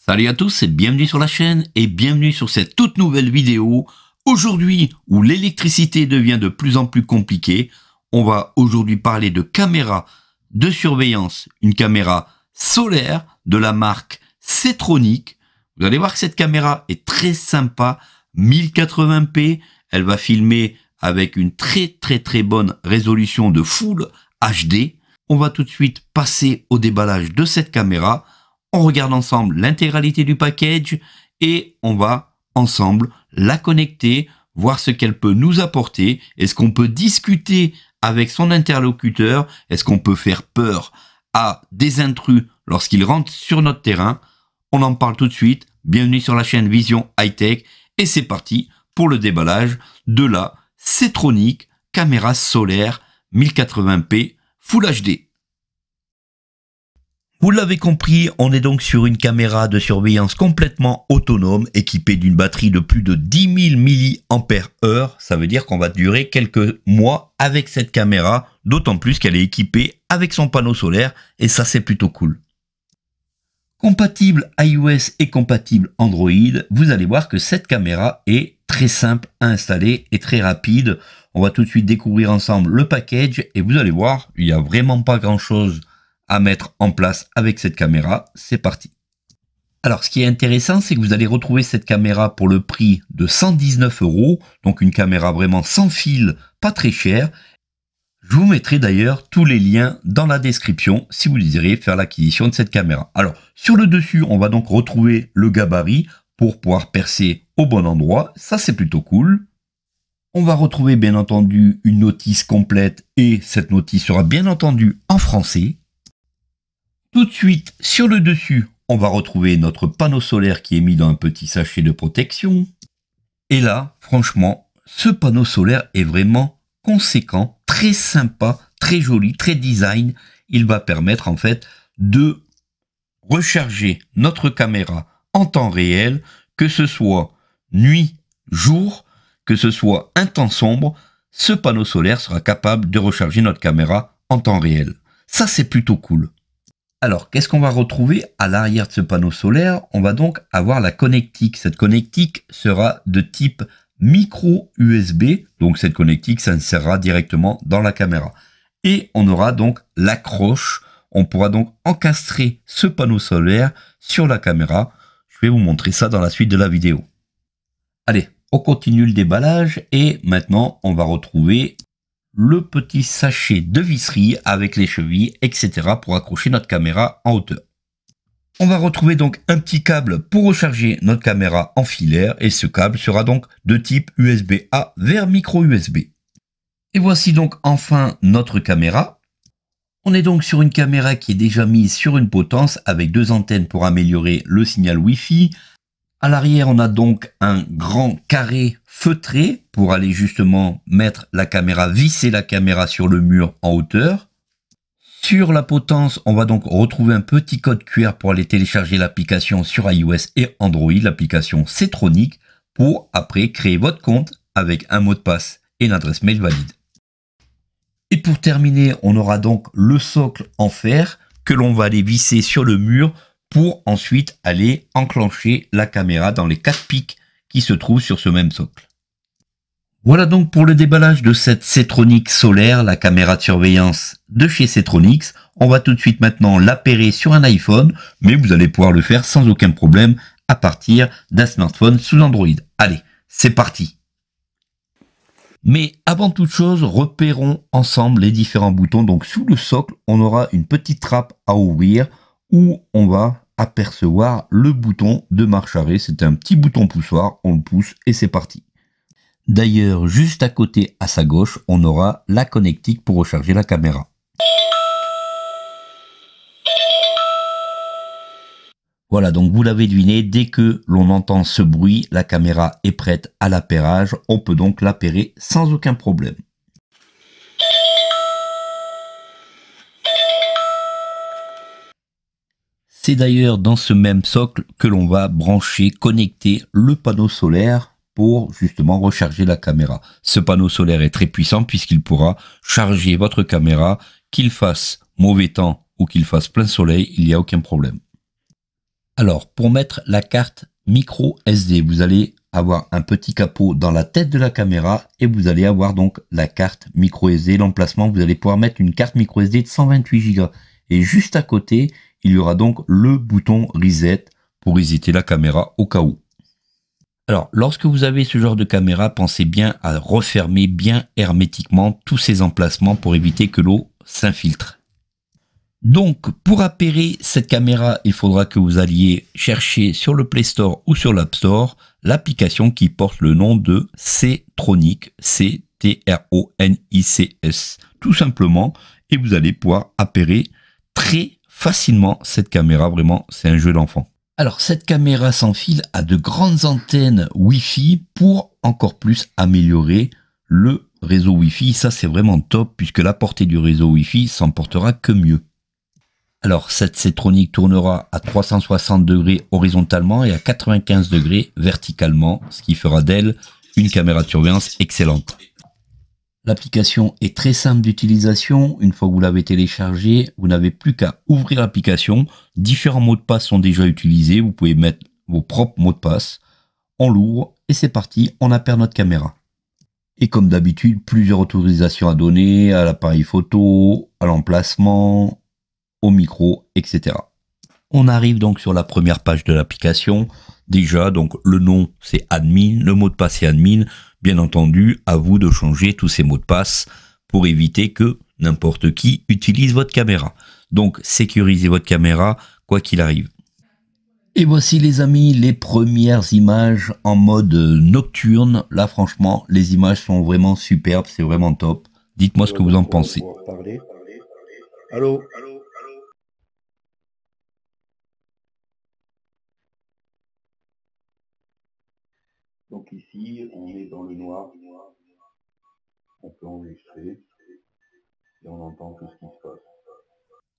Salut à tous et bienvenue sur la chaîne et bienvenue sur cette toute nouvelle vidéo. Aujourd'hui où l'électricité devient de plus en plus compliquée, on va aujourd'hui parler de caméra de surveillance, une caméra solaire de la marque Cetronic. Vous allez voir que cette caméra est très sympa, 1080p, elle va filmer avec une très très très bonne résolution de Full HD. On va tout de suite passer au déballage de cette caméra on regarde ensemble l'intégralité du package et on va ensemble la connecter, voir ce qu'elle peut nous apporter, est-ce qu'on peut discuter avec son interlocuteur, est-ce qu'on peut faire peur à des intrus lorsqu'ils rentrent sur notre terrain. On en parle tout de suite, bienvenue sur la chaîne Vision High Tech et c'est parti pour le déballage de la Cetronic caméra solaire 1080p Full HD. Vous l'avez compris, on est donc sur une caméra de surveillance complètement autonome, équipée d'une batterie de plus de 10 000 mAh. Ça veut dire qu'on va durer quelques mois avec cette caméra, d'autant plus qu'elle est équipée avec son panneau solaire, et ça c'est plutôt cool. Compatible iOS et compatible Android, vous allez voir que cette caméra est très simple à installer et très rapide. On va tout de suite découvrir ensemble le package et vous allez voir, il n'y a vraiment pas grand chose mettre en place avec cette caméra. C'est parti. Alors ce qui est intéressant, c'est que vous allez retrouver cette caméra pour le prix de 119 euros, donc une caméra vraiment sans fil, pas très cher Je vous mettrai d'ailleurs tous les liens dans la description si vous désirez faire l'acquisition de cette caméra. Alors sur le dessus, on va donc retrouver le gabarit pour pouvoir percer au bon endroit, ça c'est plutôt cool. On va retrouver bien entendu une notice complète et cette notice sera bien entendu en français. Tout de suite, sur le dessus, on va retrouver notre panneau solaire qui est mis dans un petit sachet de protection. Et là, franchement, ce panneau solaire est vraiment conséquent, très sympa, très joli, très design. Il va permettre en fait de recharger notre caméra en temps réel, que ce soit nuit, jour, que ce soit un temps sombre, ce panneau solaire sera capable de recharger notre caméra en temps réel. Ça, c'est plutôt cool. Alors, qu'est-ce qu'on va retrouver à l'arrière de ce panneau solaire On va donc avoir la connectique. Cette connectique sera de type micro USB, donc cette connectique s'insérera directement dans la caméra. Et on aura donc l'accroche, on pourra donc encastrer ce panneau solaire sur la caméra. Je vais vous montrer ça dans la suite de la vidéo. Allez, on continue le déballage et maintenant on va retrouver le petit sachet de visserie avec les chevilles, etc. pour accrocher notre caméra en hauteur. On va retrouver donc un petit câble pour recharger notre caméra en filaire et ce câble sera donc de type USB-A vers micro USB. Et voici donc enfin notre caméra. On est donc sur une caméra qui est déjà mise sur une potence avec deux antennes pour améliorer le signal Wi-Fi, à l'arrière, on a donc un grand carré feutré pour aller justement mettre la caméra, visser la caméra sur le mur en hauteur. Sur la potence, on va donc retrouver un petit code QR pour aller télécharger l'application sur iOS et Android, l'application Cetronic, pour après créer votre compte avec un mot de passe et une adresse mail valide. Et pour terminer, on aura donc le socle en fer que l'on va aller visser sur le mur pour ensuite aller enclencher la caméra dans les quatre pics qui se trouvent sur ce même socle. Voilà donc pour le déballage de cette Cetronic solaire, la caméra de surveillance de chez Cetronics. On va tout de suite maintenant l'appairer sur un iPhone, mais vous allez pouvoir le faire sans aucun problème à partir d'un smartphone sous Android. Allez, c'est parti mais avant toute chose, repérons ensemble les différents boutons. Donc sous le socle, on aura une petite trappe à ouvrir où on va apercevoir le bouton de marche arrêt. C'est un petit bouton poussoir, on le pousse et c'est parti. D'ailleurs, juste à côté, à sa gauche, on aura la connectique pour recharger la caméra. Voilà, donc vous l'avez deviné, dès que l'on entend ce bruit, la caméra est prête à l'appairage. On peut donc l'appairer sans aucun problème. C'est d'ailleurs dans ce même socle que l'on va brancher, connecter le panneau solaire pour justement recharger la caméra. Ce panneau solaire est très puissant puisqu'il pourra charger votre caméra, qu'il fasse mauvais temps ou qu'il fasse plein soleil, il n'y a aucun problème. Alors, pour mettre la carte micro SD, vous allez avoir un petit capot dans la tête de la caméra et vous allez avoir donc la carte micro SD, l'emplacement, vous allez pouvoir mettre une carte micro SD de 128 Go. Et juste à côté, il y aura donc le bouton reset pour visiter la caméra au cas où. Alors, lorsque vous avez ce genre de caméra, pensez bien à refermer bien hermétiquement tous ces emplacements pour éviter que l'eau s'infiltre. Donc, pour appairer cette caméra, il faudra que vous alliez chercher sur le Play Store ou sur l'App Store l'application qui porte le nom de C-Tronic, C-T-R-O-N-I-C-S, tout simplement, et vous allez pouvoir appairer très facilement cette caméra. Vraiment, c'est un jeu d'enfant. Alors cette caméra sans fil a de grandes antennes Wi-Fi pour encore plus améliorer le réseau Wi-Fi. Ça c'est vraiment top puisque la portée du réseau Wi-Fi s'en portera que mieux. Alors cette Cetronic tournera à 360 degrés horizontalement et à 95 degrés verticalement, ce qui fera d'elle une caméra de surveillance excellente. L'application est très simple d'utilisation. Une fois que vous l'avez téléchargée, vous n'avez plus qu'à ouvrir l'application. Différents mots de passe sont déjà utilisés. Vous pouvez mettre vos propres mots de passe. On l'ouvre et c'est parti, on appare notre caméra. Et comme d'habitude, plusieurs autorisations à donner à l'appareil photo, à l'emplacement, au micro, etc. On arrive donc sur la première page de l'application déjà. Donc le nom c'est admin, le mot de passe c'est admin. Bien entendu, à vous de changer tous ces mots de passe pour éviter que n'importe qui utilise votre caméra. Donc sécurisez votre caméra quoi qu'il arrive. Et voici les amis les premières images en mode nocturne. Là franchement les images sont vraiment superbes, c'est vraiment top. Dites-moi ce que vous en pensez. Allô, Allô on est dans le noir. On et on entend tout ce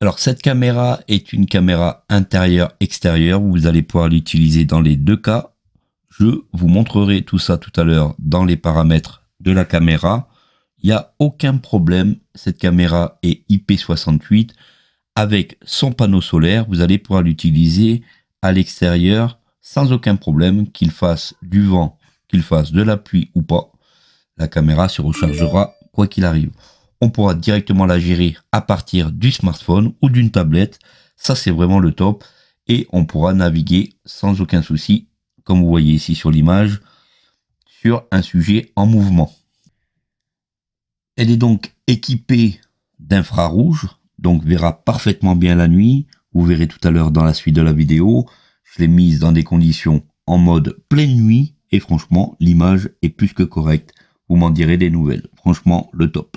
Alors cette caméra est une caméra intérieure-extérieure, vous allez pouvoir l'utiliser dans les deux cas. Je vous montrerai tout ça tout à l'heure dans les paramètres de la caméra. Il n'y a aucun problème, cette caméra est IP68. Avec son panneau solaire, vous allez pouvoir l'utiliser à l'extérieur sans aucun problème, qu'il fasse du vent qu'il fasse de l'appui ou pas, la caméra se rechargera quoi qu'il arrive. On pourra directement la gérer à partir du smartphone ou d'une tablette. Ça, c'est vraiment le top. Et on pourra naviguer sans aucun souci, comme vous voyez ici sur l'image, sur un sujet en mouvement. Elle est donc équipée d'infrarouge, donc verra parfaitement bien la nuit. Vous verrez tout à l'heure dans la suite de la vidéo. Je l'ai mise dans des conditions en mode pleine nuit et franchement, l'image est plus que correcte. Vous m'en direz des nouvelles. Franchement, le top.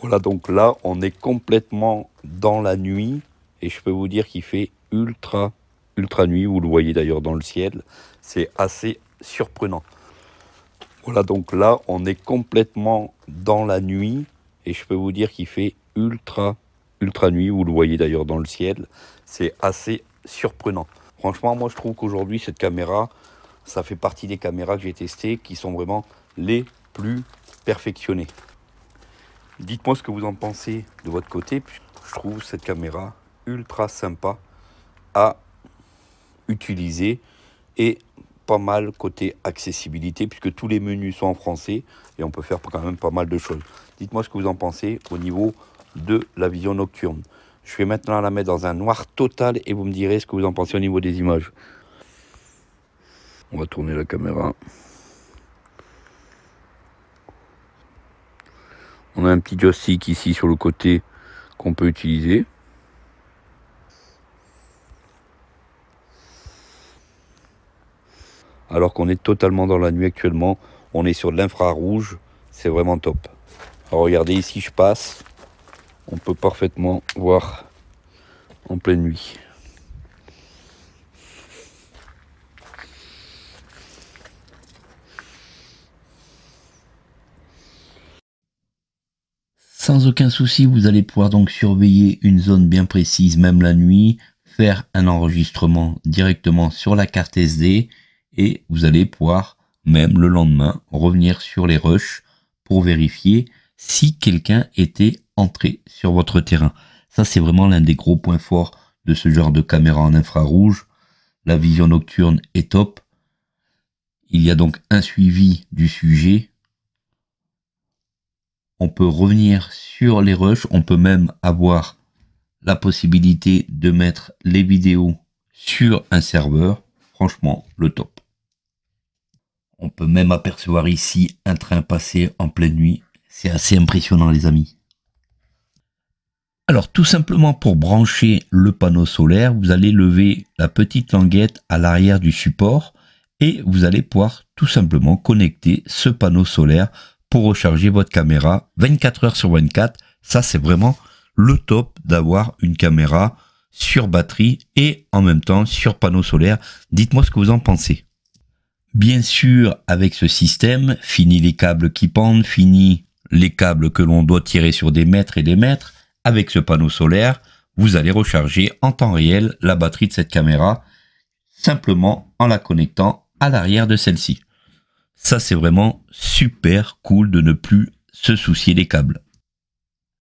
Voilà, donc là, on est complètement dans la nuit et je peux vous dire qu'il fait ultra, ultra nuit. Vous le voyez d'ailleurs dans le ciel. C'est assez surprenant. Voilà, donc là, on est complètement dans la nuit et je peux vous dire qu'il fait ultra, ultra nuit. Vous le voyez d'ailleurs dans le ciel. C'est assez surprenant. Franchement, moi je trouve qu'aujourd'hui, cette caméra, ça fait partie des caméras que j'ai testées qui sont vraiment les plus perfectionnées. Dites-moi ce que vous en pensez de votre côté. Je trouve cette caméra ultra sympa à utiliser et pas mal côté accessibilité puisque tous les menus sont en français et on peut faire quand même pas mal de choses. Dites-moi ce que vous en pensez au niveau de la vision nocturne. Je vais maintenant la mettre dans un noir total et vous me direz ce que vous en pensez au niveau des images. On va tourner la caméra. On a un petit joystick ici sur le côté qu'on peut utiliser. Alors qu'on est totalement dans la nuit actuellement, on est sur de l'infrarouge, c'est vraiment top. Alors regardez ici, je passe on peut parfaitement voir en pleine nuit. Sans aucun souci, vous allez pouvoir donc surveiller une zone bien précise, même la nuit, faire un enregistrement directement sur la carte SD et vous allez pouvoir même le lendemain revenir sur les rushs pour vérifier si quelqu'un était sur votre terrain. Ça, c'est vraiment l'un des gros points forts de ce genre de caméra en infrarouge. La vision nocturne est top. Il y a donc un suivi du sujet. On peut revenir sur les rushs. On peut même avoir la possibilité de mettre les vidéos sur un serveur. Franchement, le top. On peut même apercevoir ici un train passer en pleine nuit. C'est assez impressionnant les amis. Alors tout simplement pour brancher le panneau solaire, vous allez lever la petite languette à l'arrière du support et vous allez pouvoir tout simplement connecter ce panneau solaire pour recharger votre caméra 24 heures sur 24. Ça c'est vraiment le top d'avoir une caméra sur batterie et en même temps sur panneau solaire. Dites-moi ce que vous en pensez. Bien sûr, avec ce système, fini les câbles qui pendent, fini les câbles que l'on doit tirer sur des mètres et des mètres, avec ce panneau solaire, vous allez recharger en temps réel la batterie de cette caméra simplement en la connectant à l'arrière de celle-ci. Ça, c'est vraiment super cool de ne plus se soucier des câbles.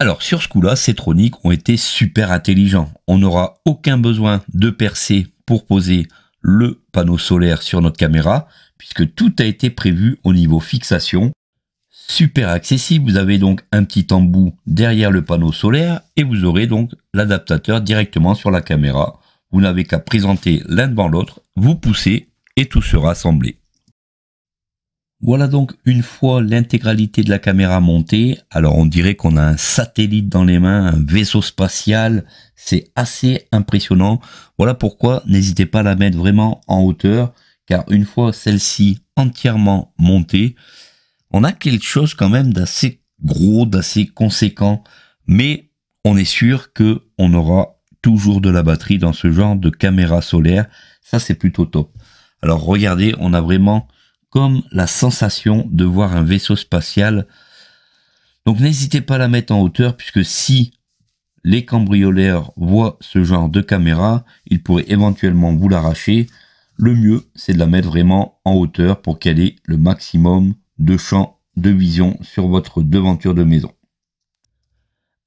Alors sur ce coup-là, ces troniques ont été super intelligents. On n'aura aucun besoin de percer pour poser le panneau solaire sur notre caméra, puisque tout a été prévu au niveau fixation. Super accessible, vous avez donc un petit embout derrière le panneau solaire et vous aurez donc l'adaptateur directement sur la caméra. Vous n'avez qu'à présenter l'un devant l'autre, vous poussez et tout sera assemblé. Voilà donc une fois l'intégralité de la caméra montée, alors on dirait qu'on a un satellite dans les mains, un vaisseau spatial, c'est assez impressionnant. Voilà pourquoi n'hésitez pas à la mettre vraiment en hauteur, car une fois celle-ci entièrement montée, on a quelque chose quand même d'assez gros, d'assez conséquent, mais on est sûr que on aura toujours de la batterie dans ce genre de caméra solaire. Ça, c'est plutôt top. Alors regardez, on a vraiment comme la sensation de voir un vaisseau spatial. Donc n'hésitez pas à la mettre en hauteur puisque si les cambrioleurs voient ce genre de caméra, ils pourraient éventuellement vous l'arracher. Le mieux, c'est de la mettre vraiment en hauteur pour qu'elle ait le maximum de champ de vision sur votre devanture de maison.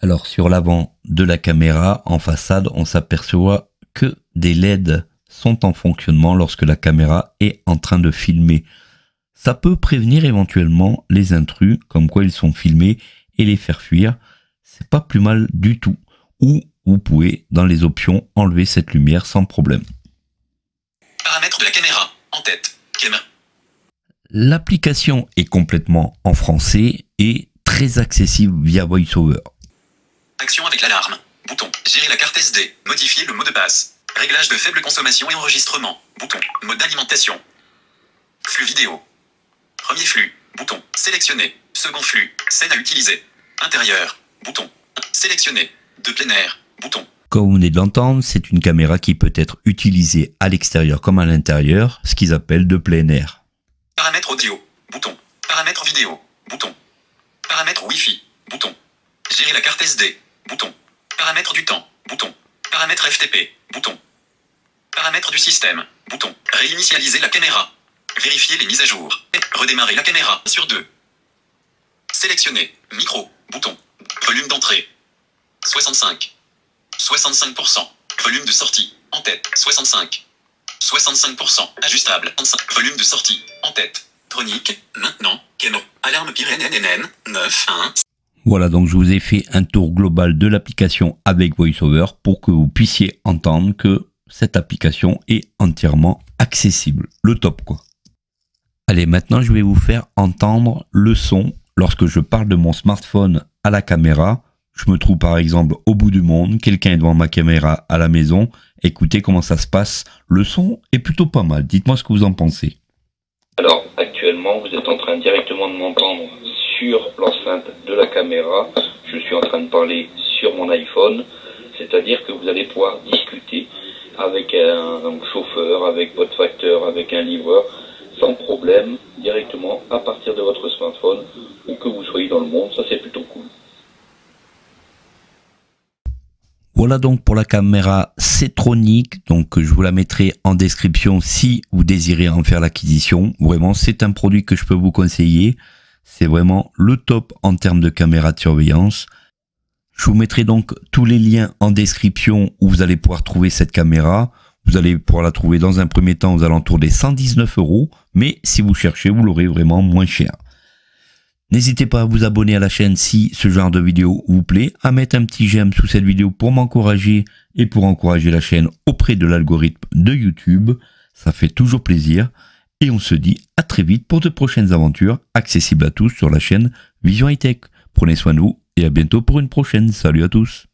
Alors sur l'avant de la caméra, en façade, on s'aperçoit que des LED sont en fonctionnement lorsque la caméra est en train de filmer. Ça peut prévenir éventuellement les intrus, comme quoi ils sont filmés, et les faire fuir. C'est pas plus mal du tout. Ou vous pouvez, dans les options, enlever cette lumière sans problème. Paramètres de la caméra. En tête. L'application est complètement en français et très accessible via VoiceOver. Action avec l'alarme. Bouton. Gérer la carte SD. Modifier le mot de passe. Réglage de faible consommation et enregistrement. Bouton. Mode d'alimentation. Flux vidéo. Premier flux. Bouton. Sélectionner. Second flux. Scène à utiliser. Intérieur. Bouton. Sélectionner. De plein air. Bouton. Comme vous venez de l'entendre, c'est une caméra qui peut être utilisée à l'extérieur comme à l'intérieur, ce qu'ils appellent de plein air. Paramètres audio. Bouton. Paramètres vidéo. Bouton. Paramètres Wi-Fi. Bouton. Gérer la carte SD. Bouton. Paramètres du temps. Bouton. Paramètres FTP. Bouton. Paramètres du système. Bouton. Réinitialiser la caméra. Vérifier les mises à jour. Redémarrer la caméra. Sur deux. Sélectionner. Micro. Bouton. Volume d'entrée. 65. 65%. Volume de sortie. En tête. 65. 65%. Ajustable. Volume de sortie. En tête. chronique Maintenant. Alarme 9. 1. Voilà, donc je vous ai fait un tour global de l'application avec VoiceOver pour que vous puissiez entendre que cette application est entièrement accessible. Le top quoi. Allez, maintenant je vais vous faire entendre le son lorsque je parle de mon smartphone à la caméra. Je me trouve par exemple au bout du monde, quelqu'un est devant ma caméra à la maison écoutez comment ça se passe. Le son est plutôt pas mal. Dites-moi ce que vous en pensez. Alors, actuellement, vous êtes en train directement de m'entendre sur l'enceinte de la caméra. Je suis en train de parler sur mon iPhone. C'est-à-dire que vous allez pouvoir discuter avec un, chauffeur, avec votre facteur, avec un livreur, sans problème, directement à partir de votre smartphone, ou que vous soyez dans le monde. Ça, c'est plutôt cool. Voilà donc pour la caméra Cetronic. Donc je vous la mettrai en description si vous désirez en faire l'acquisition. Vraiment, c'est un produit que je peux vous conseiller. C'est vraiment le top en termes de caméra de surveillance. Je vous mettrai donc tous les liens en description où vous allez pouvoir trouver cette caméra. Vous allez pouvoir la trouver dans un premier temps aux alentours des 119 euros. Mais si vous cherchez, vous l'aurez vraiment moins cher. N'hésitez pas à vous abonner à la chaîne si ce genre de vidéo vous plaît, à mettre un petit j'aime sous cette vidéo pour m'encourager et pour encourager la chaîne auprès de l'algorithme de YouTube. Ça fait toujours plaisir. Et on se dit à très vite pour de prochaines aventures accessibles à tous sur la chaîne Vision High Tech. Prenez soin de vous et à bientôt pour une prochaine. Salut à tous.